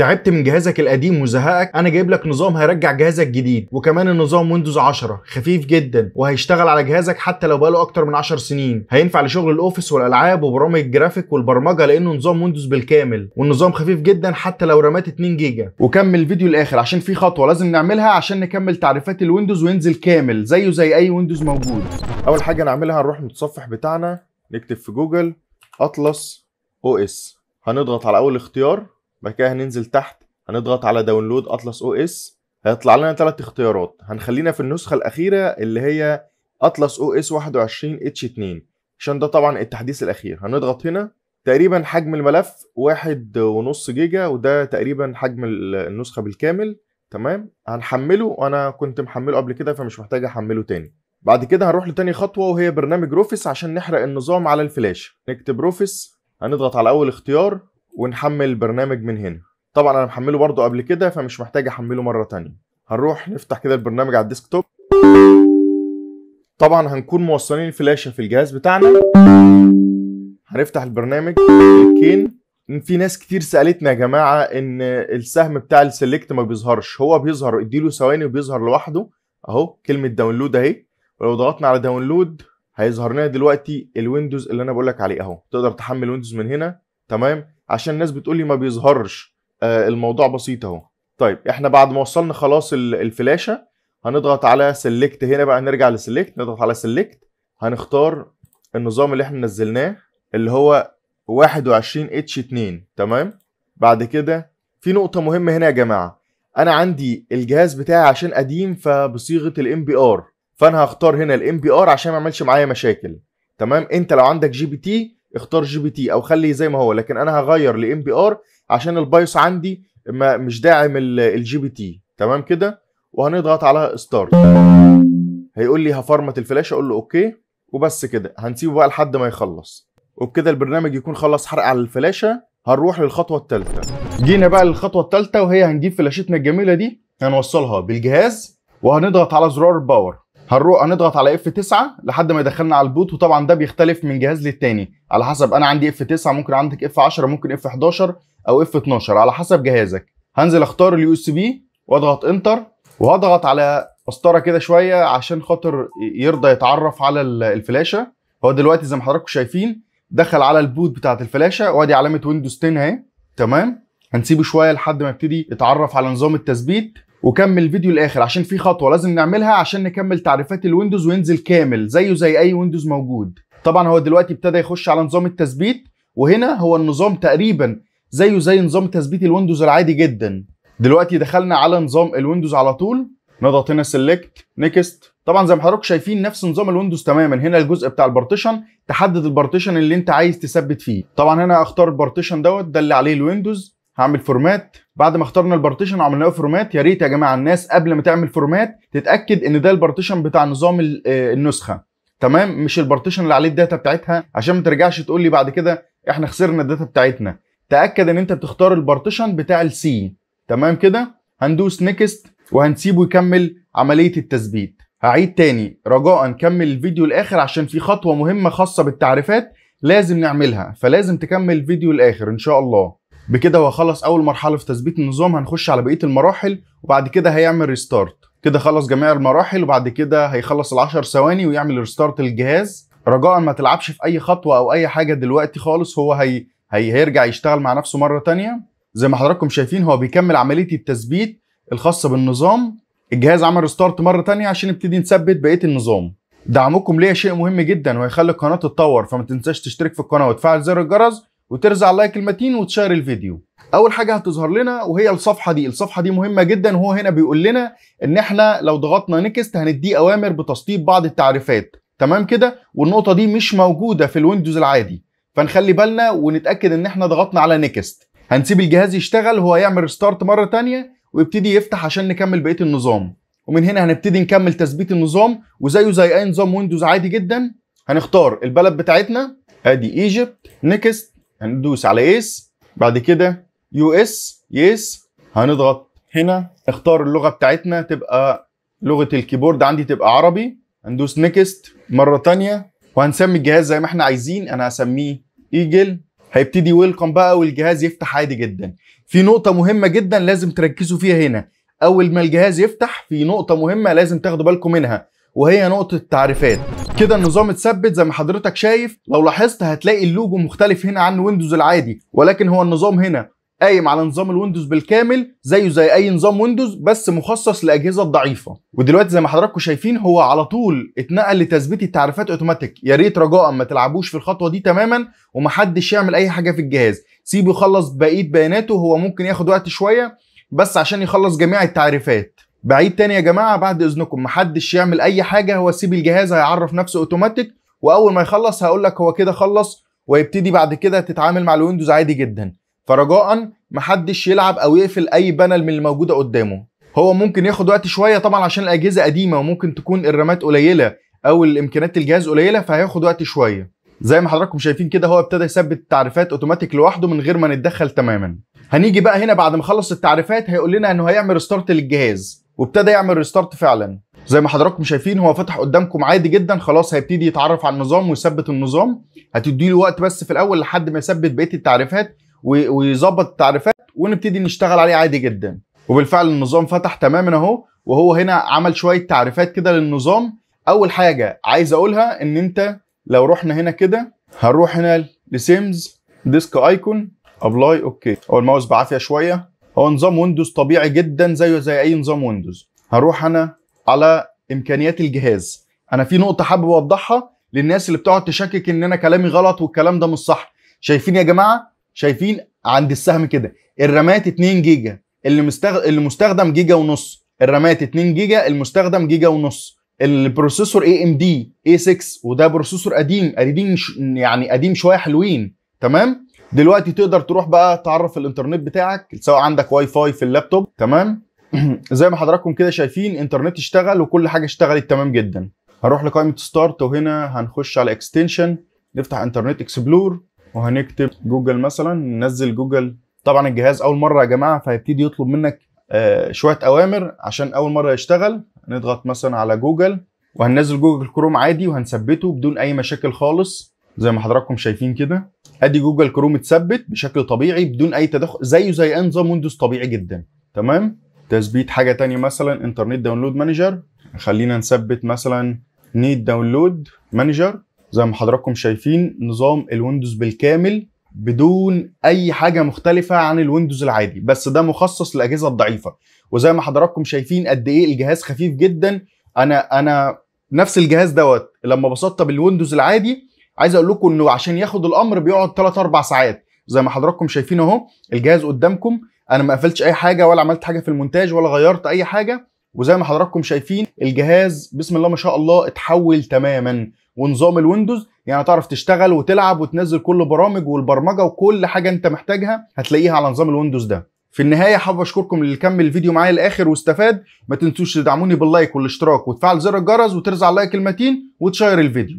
تعبت من جهازك القديم وزهقك انا جايب لك نظام هيرجع جهازك جديد وكمان النظام ويندوز 10 خفيف جدا وهيشتغل على جهازك حتى لو بقاله اكتر من 10 سنين هينفع لشغل الاوفيس والالعاب وبرامج الجرافيك والبرمجه لانه نظام ويندوز بالكامل والنظام خفيف جدا حتى لو رمات 2 جيجا وكمل الفيديو للاخر عشان في خطوه لازم نعملها عشان نكمل تعريفات الويندوز وينزل كامل زيه زي اي ويندوز موجود اول حاجه نعملها نروح المتصفح بتاعنا نكتب في جوجل اطلس او اس هنضغط على اول اختيار بعد كده هننزل تحت هنضغط على داونلود اطلس او اس هيطلع لنا ثلاث اختيارات هنخلينا في النسخه الاخيره اللي هي اطلس او اس 21 اتش 2 عشان ده طبعا التحديث الاخير هنضغط هنا تقريبا حجم الملف 1.5 جيجا وده تقريبا حجم النسخه بالكامل تمام هنحمله وانا كنت محمله قبل كده فمش محتاج احمله تاني بعد كده هنروح لتاني خطوه وهي برنامج روفيس عشان نحرق النظام على الفلاش نكتب روفيس هنضغط على اول اختيار ونحمل البرنامج من هنا طبعا انا محمله برضو قبل كده فمش محتاج احمله مره تانية هنروح نفتح كده البرنامج على الديسك توب طبعا هنكون موصلين الفلاشه في الجهاز بتاعنا هنفتح البرنامج كين في ناس كتير سالتنا يا جماعه ان السهم بتاع السلكت ما بيظهرش هو بيظهر اديله ثواني وبيظهر لوحده اهو كلمه داونلود اهي ولو ضغطنا على داونلود هيظهر لنا دلوقتي الويندوز اللي انا بقول لك عليه اهو تقدر تحمل ويندوز من هنا تمام عشان الناس بتقول لي ما بيظهرش آه الموضوع بسيط اهو طيب احنا بعد ما وصلنا خلاص الفلاشه هنضغط على سيلكت هنا بقى نرجع لسيلكت نضغط على سيلكت هنختار النظام اللي احنا نزلناه اللي هو 21 اتش 2 تمام بعد كده في نقطة مهمة هنا يا جماعة أنا عندي الجهاز بتاعي عشان قديم فبصيغة الام بي ار فأنا هختار هنا الام بي ار عشان ما يعملش معايا مشاكل تمام أنت لو عندك جي بي تي اختار جي بي تي او خليه زي ما هو لكن انا هغير لام بي ار عشان البايوس عندي ما مش داعم الجي بي تي تمام كده وهنضغط على ستارت هيقول لي هفرمت الفلاشه اقول له اوكي وبس كده هنسيبه بقى لحد ما يخلص وبكده البرنامج يكون خلص حرق على الفلاشه هنروح للخطوه الثالثه جينا بقى للخطوه الثالثه وهي هنجيب فلاشتنا الجميله دي هنوصلها بالجهاز وهنضغط على زرار الباور هنروح هنضغط على اف 9 لحد ما يدخلنا على البوت وطبعا ده بيختلف من جهاز للتاني على حسب انا عندي اف 9 ممكن عندك اف 10 ممكن اف 11 او اف 12 على حسب جهازك هنزل اختار اليو اس بي واضغط انتر وهضغط على مسطره كده شويه عشان خاطر يرضى يتعرف على الفلاشه هو دلوقتي زي ما حضراتكم شايفين دخل على البوت بتاعه الفلاشه وادي علامه ويندوز 10 اهي تمام هنسيبه شويه لحد ما يبتدي يتعرف على نظام التثبيت وكمل الفيديو الاخر عشان في خطوه لازم نعملها عشان نكمل تعريفات الويندوز وينزل كامل زيه زي اي ويندوز موجود طبعا هو دلوقتي ابتدى يخش على نظام التثبيت وهنا هو النظام تقريبا زيه زي نظام تثبيت الويندوز العادي جدا دلوقتي دخلنا على نظام الويندوز على طول نضغط هنا سيلكت نيكست طبعا زي ما حضراتكم شايفين نفس نظام الويندوز تماما هنا الجزء بتاع البارتيشن تحدد البارتيشن اللي انت عايز تثبت فيه طبعا هنا اختار البارتيشن دوت ده اللي عليه الويندوز هعمل فورمات بعد ما اخترنا البارتيشن وعملنا له فورمات يا ريت يا جماعه الناس قبل ما تعمل فورمات تتاكد ان ده البارتيشن بتاع نظام آه، النسخه تمام مش البارتيشن اللي عليه الداتا بتاعتها عشان ما ترجعش تقول لي بعد كده احنا خسرنا الداتا بتاعتنا تاكد ان انت بتختار البارتيشن بتاع السي تمام كده هندوس نيكست وهنسيبه يكمل عمليه التثبيت هعيد تاني رجاء كمل الفيديو الاخر عشان في خطوه مهمه خاصه بالتعريفات لازم نعملها فلازم تكمل الفيديو الاخر ان شاء الله بكده هو خلص اول مرحله في تثبيت النظام هنخش على بقيه المراحل وبعد كده هيعمل ريستارت كده خلص جميع المراحل وبعد كده هيخلص ال10 ثواني ويعمل ريستارت للجهاز رجاء ما تلعبش في اي خطوه او اي حاجه دلوقتي خالص هو هي... هي هيرجع يشتغل مع نفسه مره تانية زي ما حضراتكم شايفين هو بيكمل عمليه التثبيت الخاصه بالنظام الجهاز عمل ريستارت مره تانية عشان نبتدي نثبت بقيه النظام دعمكم ليا شيء مهم جدا وهيخلي القناه تتطور فما تنساش تشترك في القناه وتفعل زر الجرس وترزع لايك المتين وتشير الفيديو اول حاجه هتظهر لنا وهي الصفحه دي الصفحه دي مهمه جدا وهو هنا بيقول لنا ان احنا لو ضغطنا نيكست هنديه اوامر بتسطيب بعض التعريفات تمام كده والنقطه دي مش موجوده في الويندوز العادي فنخلي بالنا ونتاكد ان احنا ضغطنا على نيكست هنسيب الجهاز يشتغل هو يعمل ستارت مره ثانيه ويبتدي يفتح عشان نكمل بقيه النظام ومن هنا هنبتدي نكمل تثبيت النظام وزيه زي اي نظام ويندوز عادي جدا هنختار البلد بتاعتنا ادي ايجيبت نيكست هندوس على يس بعد كده يو اس يس هنضغط هنا اختار اللغه بتاعتنا تبقى لغه الكيبورد عندي تبقى عربي هندوس نيكست مره ثانيه وهنسمي الجهاز زي ما احنا عايزين انا هسميه ايجل هيبتدي ويلكم بقى والجهاز يفتح عادي جدا في نقطه مهمه جدا لازم تركزوا فيها هنا اول ما الجهاز يفتح في نقطه مهمه لازم تاخدوا بالكم منها وهي نقطه التعريفات كده النظام اتثبت زي ما حضرتك شايف لو لاحظت هتلاقي اللوجو مختلف هنا عن ويندوز العادي ولكن هو النظام هنا قايم على نظام الويندوز بالكامل زيه زي اي نظام ويندوز بس مخصص لاجهزه ضعيفه ودلوقتي زي ما حضراتكم شايفين هو على طول اتنقل لتثبيت التعريفات اوتوماتيك يا ريت رجاء ما تلعبوش في الخطوه دي تماما ومحدش يعمل اي حاجه في الجهاز سيبه يخلص بقيه بياناته هو ممكن ياخد وقت شويه بس عشان يخلص جميع التعريفات بعيد تاني يا جماعه بعد اذنكم محدش يعمل اي حاجه هو سيب الجهاز هيعرف نفسه اوتوماتيك واول ما يخلص هقول لك هو كده خلص ويبتدي بعد كده تتعامل مع الويندوز عادي جدا فرجاء محدش يلعب او يقفل اي بانل من الموجوده قدامه هو ممكن ياخد وقت شويه طبعا عشان الاجهزه قديمه وممكن تكون الرامات قليله او الامكانيات الجهاز قليله فهياخد وقت شويه زي ما حضراتكم شايفين كده هو ابتدى يثبت التعريفات اوتوماتيك لوحده من غير ما نتدخل تماما هنيجي بقى هنا بعد ما خلص التعريفات هيقول لنا انه هيعمل ريستارت للجهاز وابتدى يعمل ريستارت فعلا زي ما حضراتكم شايفين هو فتح قدامكم عادي جدا خلاص هيبتدي يتعرف على النظام ويثبت النظام هتديله وقت بس في الاول لحد ما يثبت بقيه التعريفات ويظبط التعريفات ونبتدي نشتغل عليه عادي جدا وبالفعل النظام فتح تماما اهو وهو هنا عمل شويه تعريفات كده للنظام اول حاجه عايز اقولها ان انت لو رحنا هنا كده هنروح هنا لسيمز ديسك ايكون ابلاي اوكي هو الماوس بعافيه شويه هو نظام ويندوز طبيعي جدا زيه زي اي نظام ويندوز هروح انا على امكانيات الجهاز انا في نقطه حابب اوضحها للناس اللي بتقعد تشكك ان انا كلامي غلط والكلام ده مش صح شايفين يا جماعه شايفين عند السهم كده الرامات 2 جيجا اللي مستغ... اللي مستخدم جيجا ونص الرامات 2 جيجا المستخدم جيجا ونص البروسيسور اي ام دي اي 6 وده بروسيسور قديم قديم يعني قديم شويه حلوين تمام دلوقتي تقدر تروح بقى تعرف الانترنت بتاعك سواء عندك واي فاي في اللابتوب تمام زي ما حضراتكم كده شايفين انترنت اشتغل وكل حاجه اشتغلت تمام جدا هروح لقائمه ستارت وهنا هنخش على اكستنشن نفتح انترنت اكسبلور وهنكتب جوجل مثلا ننزل جوجل طبعا الجهاز اول مره يا جماعه فهيبتدي يطلب منك آه شويه اوامر عشان اول مره يشتغل نضغط مثلا على جوجل وهننزل جوجل كروم عادي وهنثبته بدون اي مشاكل خالص زي ما حضراتكم شايفين كده ادي جوجل كروم اتثبت بشكل طبيعي بدون اي تدخل زيه زي اي نظام ويندوز طبيعي جدا تمام تثبيت حاجه تانية مثلا انترنت داونلود مانجر خلينا نثبت مثلا نيت داونلود مانجر زي ما حضراتكم شايفين نظام الويندوز بالكامل بدون اي حاجه مختلفه عن الويندوز العادي بس ده مخصص للاجهزه الضعيفه وزي ما حضراتكم شايفين قد ايه الجهاز خفيف جدا انا انا نفس الجهاز دوت لما بسطت بالويندوز العادي عايز اقول لكم انه عشان ياخد الامر بيقعد 3 4 ساعات زي ما حضراتكم شايفين اهو الجهاز قدامكم انا ما قفلتش اي حاجه ولا عملت حاجه في المونتاج ولا غيرت اي حاجه وزي ما حضراتكم شايفين الجهاز بسم الله ما شاء الله اتحول تماما ونظام الويندوز يعني تعرف تشتغل وتلعب وتنزل كل برامج والبرمجه وكل حاجه انت محتاجها هتلاقيها على نظام الويندوز ده في النهايه حابب اشكركم اللي كمل الفيديو معايا للاخر واستفاد ما تنسوش تدعموني باللايك والاشتراك وتفعل زر الجرس وترزع اللايك المتين وتشير الفيديو